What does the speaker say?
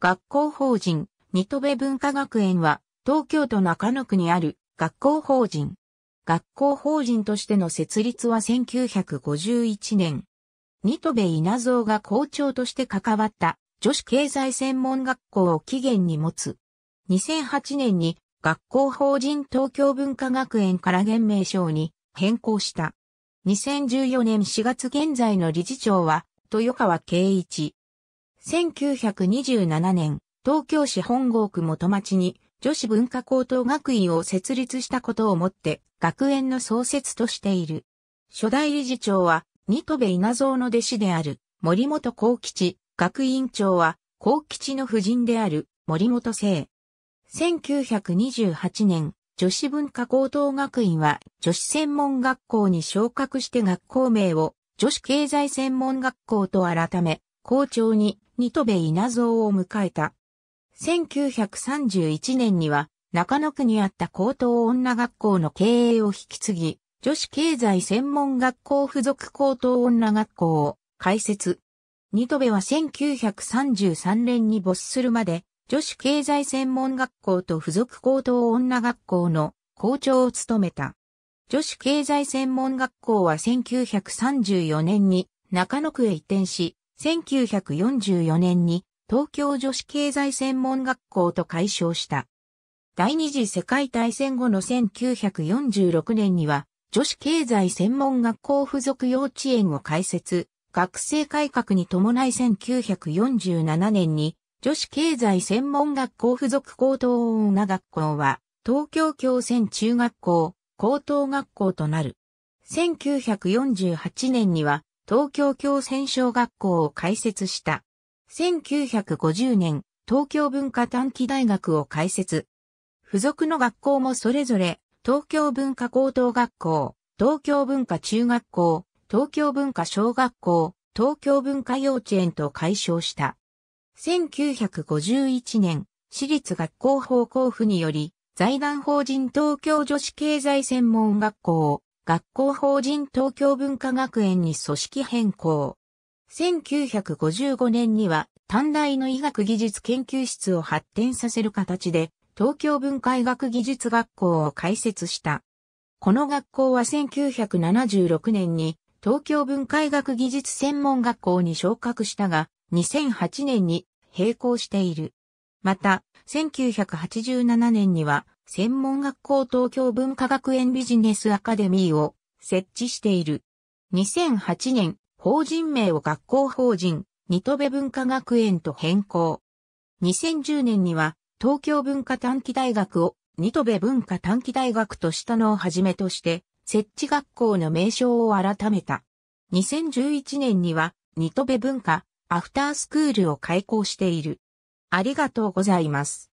学校法人、ニトベ文化学園は、東京都中野区にある学校法人。学校法人としての設立は1951年。ニトベ稲造が校長として関わった女子経済専門学校を起源に持つ。2008年に学校法人東京文化学園から現名称に変更した。2014年4月現在の理事長は豊川圭一。1927年、東京市本郷区元町に女子文化高等学院を設立したことをもって学園の創設としている。初代理事長は、二戸部稲造の弟子である森本幸吉、学院長は幸吉の夫人である森本聖。1928年、女子文化高等学院は女子専門学校に昇格して学校名を女子経済専門学校と改め、校長に二戸部稲造を迎えた。1931年には、中野区にあった高等女学校の経営を引き継ぎ、女子経済専門学校付属高等女学校を開設。ニトベは1933年に没するまで、女子経済専門学校と付属高等女学校の校長を務めた。女子経済専門学校は1934年に中野区へ移転し、1944年に東京女子経済専門学校と解消した。第二次世界大戦後の1946年には女子経済専門学校付属幼稚園を開設、学生改革に伴い1947年に女子経済専門学校付属高等女学校は東京共専中学校、高等学校となる。1948年には東京共戦小学校を開設した。1950年、東京文化短期大学を開設。付属の学校もそれぞれ、東京文化高等学校、東京文化中学校、東京文化小学校、東京文化幼稚園と解消した。1951年、私立学校法交付により、財団法人東京女子経済専門学校、を学校法人東京文化学園に組織変更。1955年には短大の医学技術研究室を発展させる形で東京文化医学技術学校を開設した。この学校は1976年に東京文化医学技術専門学校に昇格したが2008年に並行している。また、1987年には専門学校東京文化学園ビジネスアカデミーを設置している。2008年、法人名を学校法人、ニトベ文化学園と変更。2010年には、東京文化短期大学を、ニトベ文化短期大学としたのをはじめとして、設置学校の名称を改めた。2011年には、ニトベ文化、アフタースクールを開校している。ありがとうございます。